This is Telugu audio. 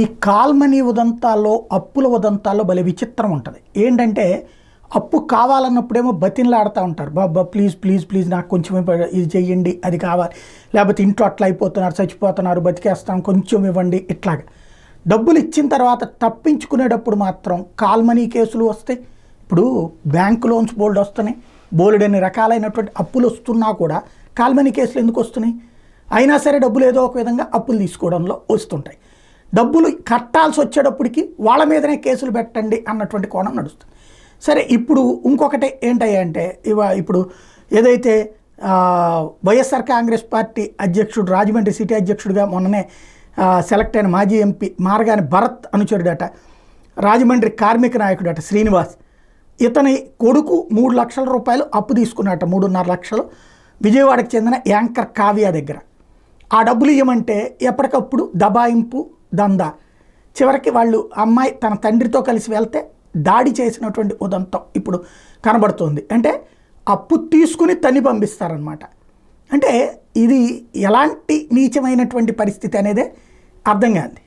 ఈ కాల్మనీ ఉదంతాల్లో అప్పుల ఉదంతాల్లో భలే విచిత్రం ఉంటుంది ఏంటంటే అప్పు కావాలన్నప్పుడేమో బతిన్లాడుతూ ఉంటారు బాబా ప్లీజ్ ప్లీజ్ ప్లీజ్ నాకు కొంచెం ఇది చెయ్యండి అది కావాలి లేకపోతే ఇంట్లో అట్లా అయిపోతున్నారు చచ్చిపోతున్నారు బతికేస్తాం కొంచెం ఇవ్వండి ఇట్లాగా డబ్బులు ఇచ్చిన తర్వాత తప్పించుకునేటప్పుడు మాత్రం కాల్మనీ కేసులు వస్తాయి ఇప్పుడు బ్యాంక్ లోన్స్ బోల్డ్ వస్తున్నాయి బోల్డ్ అనే రకాలైనటువంటి అప్పులు వస్తున్నా కూడా కాల్మనీ కేసులు ఎందుకు వస్తున్నాయి అయినా సరే డబ్బులు ఏదో ఒక విధంగా అప్పులు తీసుకోవడంలో వస్తుంటాయి డబ్బులు కట్టాల్సి వచ్చేటప్పటికి వాళ్ళ మీదనే కేసులు పెట్టండి అన్నటువంటి కోణం నడుస్తుంది సరే ఇప్పుడు ఇంకొకటి ఏంటంటే ఇవ ఇప్పుడు ఏదైతే వైఎస్ఆర్ కాంగ్రెస్ పార్టీ అధ్యక్షుడు రాజమండ్రి సిటీ అధ్యక్షుడిగా మొన్ననే సెలెక్ట్ అయిన మాజీ ఎంపీ మార్గాని భరత్ అనుచరుడట రాజమండ్రి కార్మిక నాయకుడట శ్రీనివాస్ ఇతని కొడుకు మూడు లక్షల రూపాయలు అప్పు తీసుకున్నట మూడున్నర లక్షలు విజయవాడకు చెందిన యాంకర్ కావ్య దగ్గర ఆ డబ్బులు ఇవ్వమంటే ఎప్పటికప్పుడు దబాయింపు దందా చివరికి వాళ్ళు అమ్మాయి తన తండ్రితో కలిసి వెళ్తే దాడి చేసినటువంటి ఉదంతం ఇప్పుడు కనబడుతోంది అంటే అప్పు తీసుకుని తని పంపిస్తారనమాట అంటే ఇది ఎలాంటి నీచమైనటువంటి పరిస్థితి అనేదే అర్థం కాదు